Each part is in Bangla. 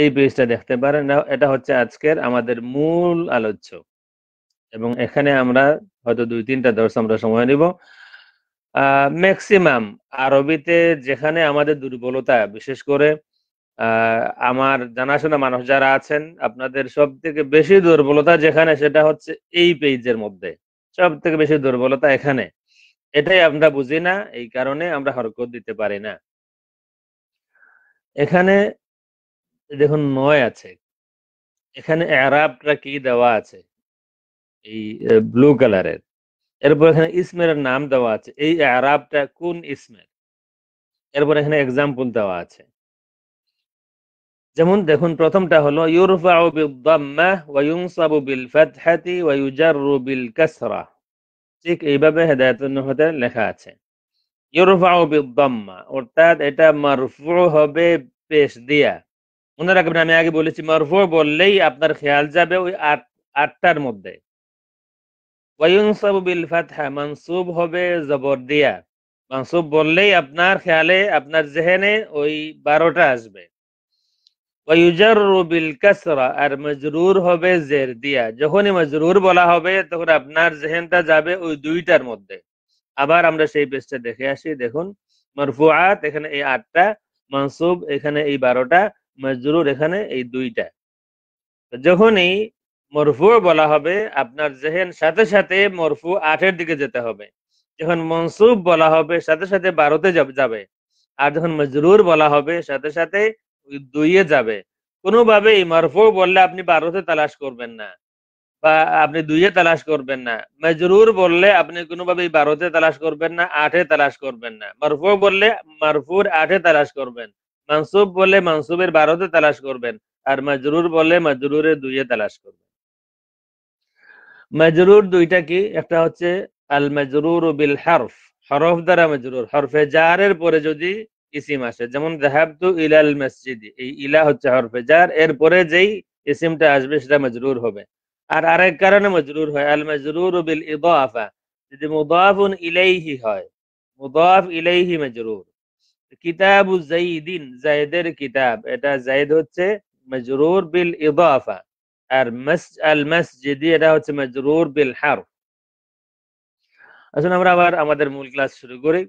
এই পেজটা দেখতে পারেন এটা হচ্ছে আজকের আমাদের মূল আলোচ্য এবং এখানে আমরা হয়তো দুই তিনটা দর্শ আমরা সময় নিব ম্যাক্সিমাম আরবিতে যেখানে আমাদের দুর্বলতা বিশেষ করে আমার জানাশোনা মানুষ যারা আছেন আপনাদের সব থেকে বেশি দুর্বলতা যেখানে সেটা হচ্ছে এই পেজের মধ্যে সব থেকে বেশি দুর্বলতা এখানে এটাই আমরা বুঝি না এই কারণে আমরা হরকত দিতে পারি না এখানে দেখুন নয় আছে। এখানে i'রাবটা কি দেওয়া আছে? এই ব্লু কালারের। এরপর এখানে ইসমের নাম দেওয়া আছে। এই i'রাবটা কোন ইসমের? এরপর এখানে এক্সাম্পল দেওয়া আছে। যেমন দেখুন প্রথমটা হলো ইউরফাউ বিদ-দাম্মাহ ওয়া বিল ফাতহাতি ওয়া ইউজাররু বিল কাসরা। ঠিক এইভাবে হেদায়েতুন হতে লেখা আছে। ইউরফাউ বিদ-দাম্মা অর্থাৎ এটা মারফু হবে পেশ দিয়া মনে রাখবেন আমি আগে বলেছি মারফু বললেই আপনার খেয়াল যাবে ওই আট আটটার মধ্যে মানসুব হবে জবর দিয়া মানসুব বললেই আপনার খেয়ালে আপনার জেহেনে ওই বারোটা আসবে আর মজরুর হবে জের দিয়া যখনই মজরুর বলা হবে তখন আপনার জেহেনটা যাবে ওই দুইটার মধ্যে আবার আমরা সেই পেজটা দেখে আসি দেখুন মারফুআত এখানে এই আটটা মানসুব এখানে এই বারোটা মজরুর এখানে এই দুইটা যখনই মরফু বলা হবে আপনার জেহেন সাথে সাথে মরফু আটের দিকে যেতে হবে যখন মনসুব বলা হবে সাথে সাথে বারোতে যাবে আর যখন মজরুর বলা হবে সাথে সাথে দুইয়ে যাবে কোনোভাবে এই মরফু বললে আপনি বারোতে তালাশ করবেন না বা আপনি দুইয়ে তালাশ করবেন না মজরুর বললে আপনি কোনোভাবে বারোতে তালাশ করবেন না আটে তালাশ করবেন না মরফু বললে মারফুর আটে তালাশ করবেন মানসুব বলে মানসুবের বারোতে তালাশ করবেন আর মজরুর বলে মজরুরের দুইয়ে তালাশ করবেন মজরুর দুইটা কি একটা হচ্ছে আল মজরুর বিল হরফ হরফ দ্বারা মজরুর হরফে জারের পরে যদি ইসিম আসে যেমন জাহাবতু ইলাল মসজিদ এই ইলা হচ্ছে হরফে জার এর পরে যেই ইসিমটা আসবে সেটা মজরুর হবে আর আরেক কারণে মজরুর হয় আল মজরুর বিল ইদাফা যদি মুদাফুন ইলাইহি হয় মুদাফ ইলাইহি মজরুর জাইদিন কিতাব এটা হচ্ছে মজরুর বিল ইদাফা আর আল মসজিদি এটা হচ্ছে মজরুর বিল আসুন আমরা আবার আমাদের মূল ক্লাস শুরু করি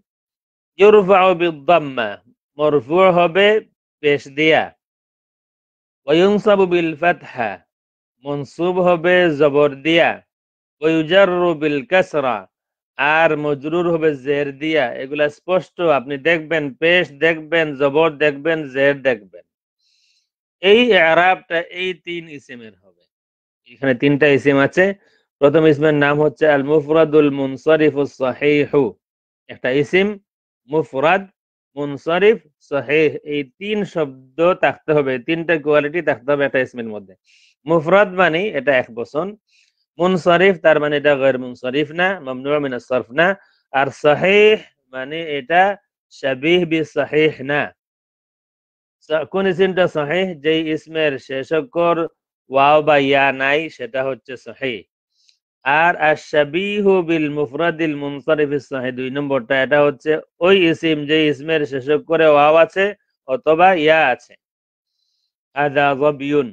ইউরফাউ বিদাম্মা মরফু হবে পেশ দিয়া ওয়ায়ুনসাবু বিল ফাতহা মনসুব হবে জবর দিয়া ওয়ায়ুজাররু বিল কাসরা আর মজরুর হবে জের দিয়া এগুলা স্পষ্ট আপনি দেখবেন পেশ দেখবেন জবর দেখবেন জের দেখবেন এই আরবটা এই তিন ইসেমের হবে এখানে তিনটা ইসিম আছে প্রথম ইসমের নাম হচ্ছে আল মুফরাদুল মুনসারিফ সাহেহু একটা ইসিম মুফরাদ মুনসারিফ সাহেহ এই তিন শব্দ থাকতে হবে তিনটা কোয়ালিটি থাকতে হবে একটা ইসমের মধ্যে মুফরাদ মানে এটা এক বসন মুনসারিফ তার মানে এটা গের মুনসারিফ না মামনু মিন সরফ না আর সাহিহ মানে এটা শাবিহ বি সাহিহ না কোন ইসমটা সাহিহ যেই ইসমের শেষকর ওয়াও বা ইয়া নাই সেটা হচ্ছে সাহিহ আর আর আশাবিহু বিল মুফরাদিল মুনসারিফ সাহিহ দুই নম্বরটা এটা হচ্ছে ওই ইসিম যে ইসমের শেষক করে ওয়াও আছে অথবা ইয়া আছে আদা জবিউন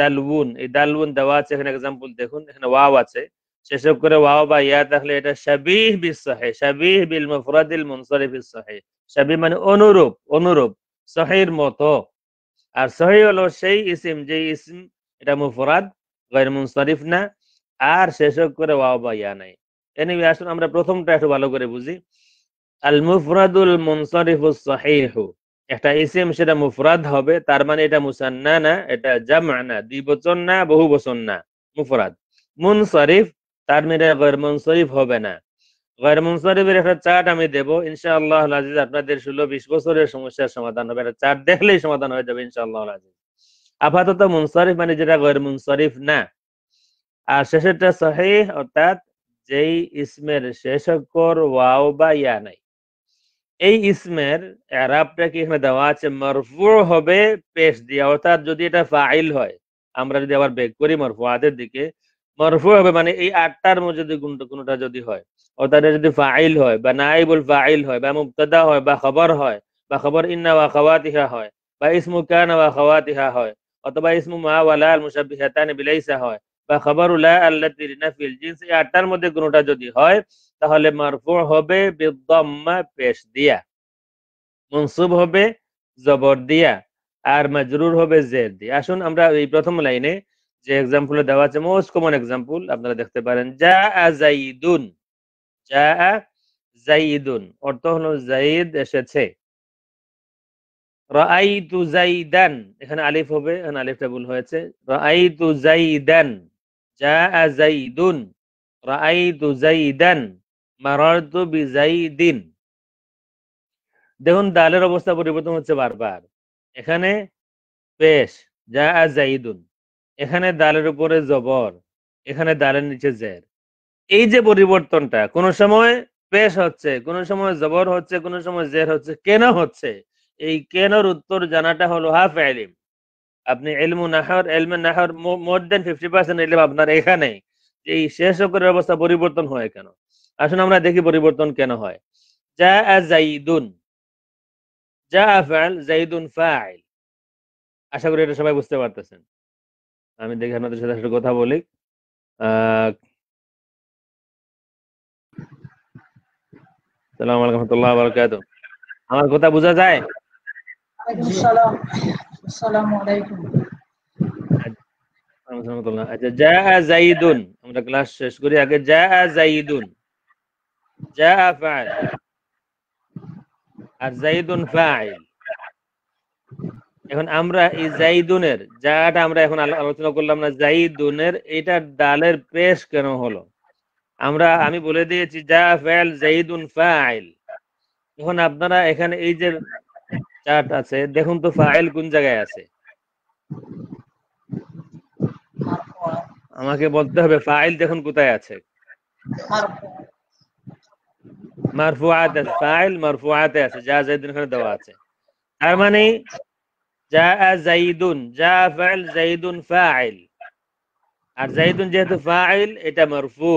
দালবুন এই দালবুন দেওয়া আছে এখানে এক্সাম্পল দেখুন এখানে ওয়াও আছে সেসব করে ওয়াও বা ইয়া তাহলে এটা শাবিহ বিল সহে শাবিহ বিল মুফরাদিল মুনসারিফ সহে শাবিহ মানে অনুরূপ অনুরূপ সহির মতো আর সহি হলো সেই ইসিম যে ইসিম এটা মুফরাদ গায়র মুনসারিফ না আর সেসব করে ওয়াও বা ইয়া নাই এনে আসুন আমরা প্রথমটা একটু ভালো করে বুঝি আল মুফরাদুল মুনসারিফুস সহিহু একটা ইসিম সেটা মুফরাদ হবে তার মানে এটা মুসান্না না এটা জামা দুই বচন না বহু বচন না মুফরাদ শরীফ তার মানে মুন শরীফ হবে না মুন শরীফের একটা চার্ট আমি দেব ইনশাআল্লাহ আজিজ আপনাদের ষোলো বিশ বছরের সমস্যার সমাধান হবে একটা চার্ট দেখলেই সমাধান হয়ে যাবে ইনশাআল্লাহ আজিজ আপাতত শরীফ মানে যেটা মুন শরীফ না আর শেষেরটা সহি অর্থাৎ যেই ইসমের শেষ কর ওয়াও বা ইয়া নাই এই ইসমের এরাবটা কি এখানে দেওয়া আছে মারফু হবে পেশ দিয়ে অর্থাৎ যদি এটা ফাইল হয় আমরা যদি আবার বেগ করি আদের দিকে মারফু হবে মানে এই আটটার মধ্যে যদি কোনটা যদি হয় অর্থাৎ যদি ফাইল হয় বা নাইবুল ফাইল হয় বা মুক্তদা হয় বা খবর হয় বা খবর ইন্না বা ইহা হয় বা ইসমু কানা বা ইহা হয় অথবা ইসমু মা ওয়ালাল মুশাবিহাতান বিলাইসা হয় বা খবর উল্লাহ আল্লাহ ফিল জিন্স এই আটটার মধ্যে কোনোটা যদি হয় তাহলে মারফু হবে বিদ্যম্মা পেশ দিয়া মনসুব হবে জবর দিয়া আর মাজরুর হবে জের দিয়া আসুন আমরা এই প্রথম লাইনে যে এক্সাম্পল দেওয়া আছে মোস্ট কমন এক্সাম্পল আপনারা দেখতে পারেন যা জাইদুন যা জাইদুন অর্থ হলো জাইদ এসেছে রাআইতু জাইদান এখানে আলিফ হবে এখানে আলিফটা ভুল হয়েছে রাআইতু জাইদান جاء زيد رأيت زيدا مررت بزيد দেখুন দালের অবস্থা পরিবর্তন হচ্ছে বারবার এখানে পেশ যা জাইদুন এখানে দালের উপরে জবর এখানে দালের নিচে জের এই যে পরিবর্তনটা কোন সময় পেশ হচ্ছে কোন সময় জবর হচ্ছে কোন সময় জের হচ্ছে কেন হচ্ছে এই কেনর উত্তর জানাটা হলো হাফ আলিম আপনি এলমু নাহর এলমে নাহর মোর দেন ফিফটি পার্সেন্ট এলম আপনার এখানেই এই শেষ চক্রের অবস্থা পরিবর্তন হয় কেন আসুন আমরা দেখি পরিবর্তন কেন হয় যা জাইদুন যা ফাইল জাইদুন ফাইল আশা করি এটা সবাই বুঝতে পারতেছেন আমি দেখি আপনাদের সাথে আসলে কথা বলি আহ আলাইকুম রহমতুল্লাহ বারকাত আমার কথা বোঝা যায় আচ্ছা, আচ্ছা, আমরা ক্লাস শেষ করি আগে যা আর এখন আমরা এই জাইদুনের যাটা আমরা এখন আলোচনা করলাম না জাইদুনের এটার ডালের পেশ কেন হলো আমরা আমি বলে দিয়েছি যা ফাইল জাইদুন ফাইল এখন আপনারা এখানে এই যে চার্ট আছে দেখুন তো ফাইল কোন জায়গায় আছে আমাকে বলতে হবে ফাইল দেখুন কোথায় আছে মারফুআত ফাইল মারফুআতে আছে যা জাইদুন এখানে দেওয়া আছে তার মানে যা জাইদুন যা ফাইল জাইদুন ফাইল আর জাইদুন যেহেতু ফাইল এটা মারফু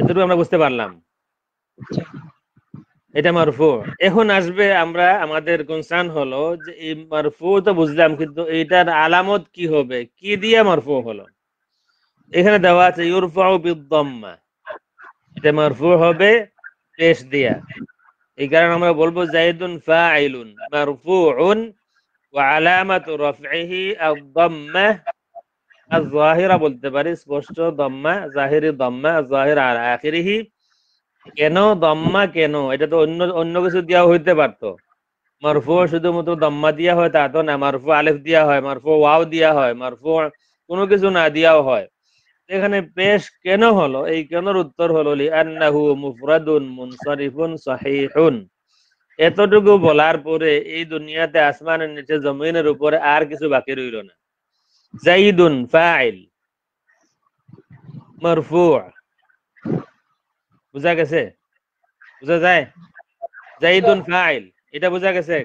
এতটুকু আমরা বুঝতে পারলাম এটা মারফু এখন আসবে আমরা আমাদের কনসার্ন হলো যে এই মারফু তো বুঝলাম কিন্তু এটার আলামত কি হবে কি দিয়ে মারফু হলো এখানে দেওয়া আছে ইউরফাউ বিদ্দম্মা এটা মারফু হবে পেশ দিয়া এই কারণে আমরা বলবো জাইদুন ফাইলুন মারফুউন ওয়া আলামাতু রাফইহি আদ-দাম্মা আয-যাহিরা বলতে পারি স্পষ্ট দম্মা জাহিরি দম্মা জাহির আর আখিরিহি কেন দম্মা কেন এটা তো অন্য অন্য কিছু দেওয়া হইতে পারতো মারফু শুধুমাত্র দম্মা দিয়া হয় তা তো না মারফু আলেফ দিয়া হয় মারফু ওয়াও দিয়া হয় মারফু কোনো কিছু না দিয়াও হয় এখানে পেশ কেন হলো এই কেনর উত্তর হলো লিআন্নাহু মুফরাদুন মুনসারিফুন সহিহুন এতটুকু বলার পরে এই দুনিয়াতে আসমানের নিচে জমিনের উপরে আর কিছু বাকি রইল না জাইদুন ফাইল মারফু' বুঝা গেছে বুঝা যায় জাইদুন ফাইল এটা বুঝা গেছে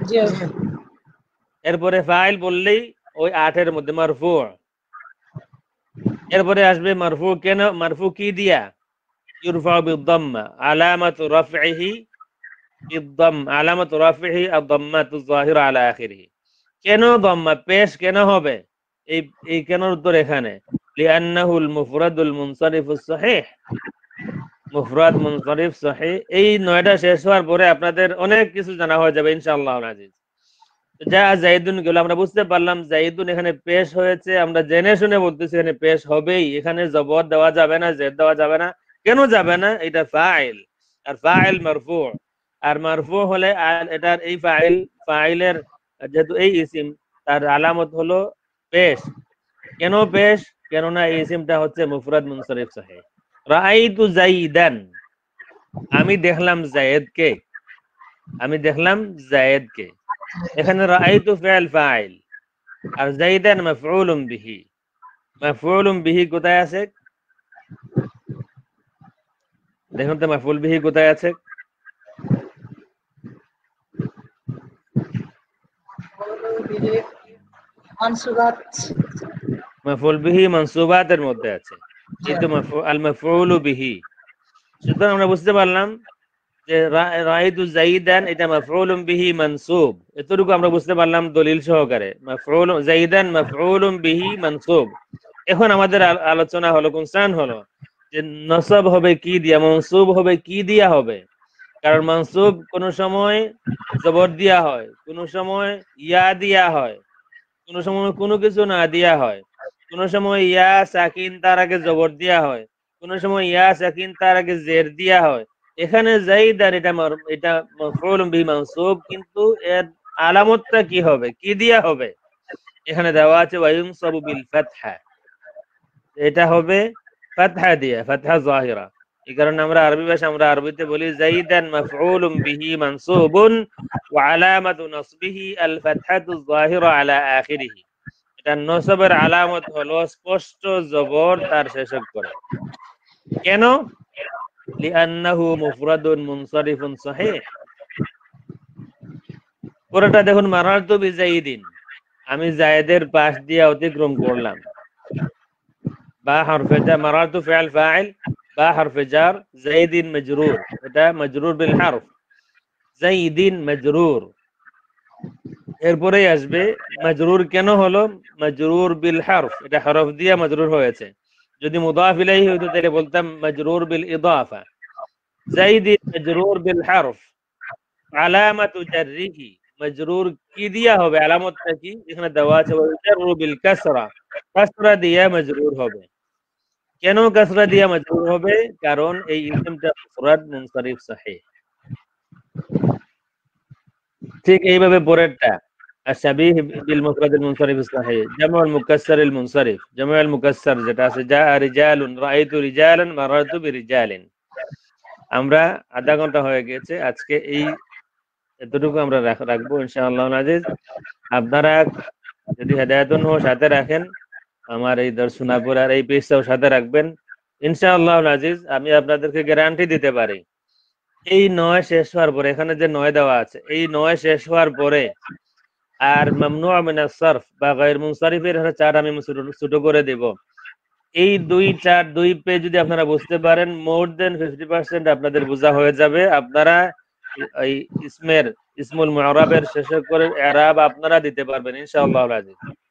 আচ্ছা। এরপরে ফাইল বললেই ওই আটের মধ্যে মারফু এরপরে আসবে মারফু কেন মারফু কি দিয়া ইউরফা বিদম্মা আলামাত রাফিহি বিদম আলামাত রাফইহি আদ-দাম্মাতু যাহিরা আলা আখিরিহি কেন দম্মা পেশ কেন হবে এই এই কেনর উত্তর এখানে লিআন্নাহুল মুফরাদুল মুনসারিফুস সহিহ মুফরাদ মুনসারিফ সহিহ এই নয়টা শেষ হওয়ার পরে আপনাদের অনেক কিছু জানা হয়ে যাবে ইনশাআল্লাহ আজিজ যা জাইদুন গেল আমরা বুঝতে পারলাম জাইদুন এখানে পেশ হয়েছে আমরা জেনে শুনে বলতেছি এখানে পেশ হবেই এখানে জবর দেওয়া যাবে না জেদ দেওয়া যাবে না কেন যাবে না এটা ফাইল আর ফাইল মারফু আর মারফু হলে এটার এই ফাইল ফাইলের যেহেতু এই ইসিম তার আলামত হলো পেশ কেন পেশ কেননা এই ইসমটা হচ্ছে মুফরাদ মুনসারিফ সাহে রাআইতু জাইদান আমি দেখলাম কে আমি দেখলাম কে এখানে রাআইতু ফিআল ফাইল আর জাইদান মাফউলুম বিহি মাফউলুম বিহি কোথায় আছে দেখুন তো মাফউল বিহি কোথায় আছে মানসুরাত মাফুল বিহি মানসুবাতের মধ্যে আছে যেহেতু আল মাফুল বিহি সুতরাং আমরা বুঝতে পারলাম যে রাইদু জাইদান এটা মাফুল বিহি মানসুব এতটুকু আমরা বুঝতে পারলাম দলিল সহকারে মাফুল জাইদান মাফুল বিহি মানসুব এখন আমাদের আলোচনা হলো কনসার্ন হলো যে নসব হবে কি দিয়া মনসুব হবে কি দিয়া হবে কারণ মানসুব কোনো সময় জবর দিয়া হয় কোন সময় ইয়া দিয়া হয় কোনো সময় কোনো কিছু না দিয়া হয় কোন সময় ইয়া সাকিন তার আগে জবর দিয়া হয় কোন সময় ইয়া সাকিন তার আগে জের দিয়া হয় এখানে জাইদার এটা এটা মফউল কিন্তু এর আলামতটা কি হবে কি দিয়া হবে এখানে দেওয়া আছে ওয়ায়ুনসাবু বিল ফাতহা এটা হবে ফাতহা দিয়া ফাতহা জাহিরা এই কারণে আমরা আরবি ভাষা আমরা আরবিতে বলি জাইদান মাফউলুম বিহি মানসুবুন ওয়া আলামাতু নাসবিহি আল ফাতহাতু আলা আখিরিহি এটা নসবের আলামত হলো স্পষ্ট জবর তার শেষক করে কেন লিআন্নাহু মুফরাদুন মুনসারিফুন সহিহ পুরোটা দেখুন মারাতু বিজাইদিন আমি জায়েদের পাশ দিয়ে অতিক্রম করলাম বা হরফে জা মারাতু ফিআল ফাইল বা হরফে জার জাইদিন মজরুর এটা মজরুর বিল হরফ জাইদিন মজরুর এরপরেই আসবে মাজরুর কেন হলো মাজরুর বিল হারফ এটা হরফ দিয়ে মাজরুর হয়েছে যদি মুদাফ ইলাইহি হতো তাহলে বলতাম মাজরুর বিল ইদাফা জাইদি মাজরুর বিল হারফ আলামাতু জাররিহি মাজরুর কি দিয়া হবে আলামতটা কি এখানে দেওয়া আছে বলতে জাররু বিল কাসরা কাসরা দিয়া মাজরুর হবে কেন কাসরা দিয়া মাজরুর হবে কারণ এই ইসমটা মুফরাদ মুনসারিফ সহিহ ঠিক এইভাবে পরেরটা الشبيه بالمفرد المنصرف الصحيح جمع المكسر المنصرف جمع المكسر যেটা আছে رجال রাইতু رجالا مررت برجال আমরা আধা ঘন্টা হয়ে গেছে আজকে এই এতটুকু আমরা রাখবো ইনশাআল্লাহ আজিজ আপনারা যদি হেদায়তুন হো সাথে রাখেন আমার এই দর্শনাপুর আর এই পেজটাও সাথে রাখবেন ইনশাআল্লাহ নাজিজ আমি আপনাদেরকে গ্যারান্টি দিতে পারি এই নয় শেষ হওয়ার পরে এখানে যে নয় দেওয়া আছে এই নয় শেষ হওয়ার পরে আর মামনু মিনাস সরফ বা গায়র মুনসারিফের চার আমি ছোট করে দেব এই দুই চার দুই পে যদি আপনারা বুঝতে পারেন মোর দেন ফিফটি পার্সেন্ট আপনাদের বোঝা হয়ে যাবে আপনারা এই ইসমের ইসমুল মহরাবের শেষে করে এরাব আপনারা দিতে পারবেন ইনশাআল্লাহ রাজি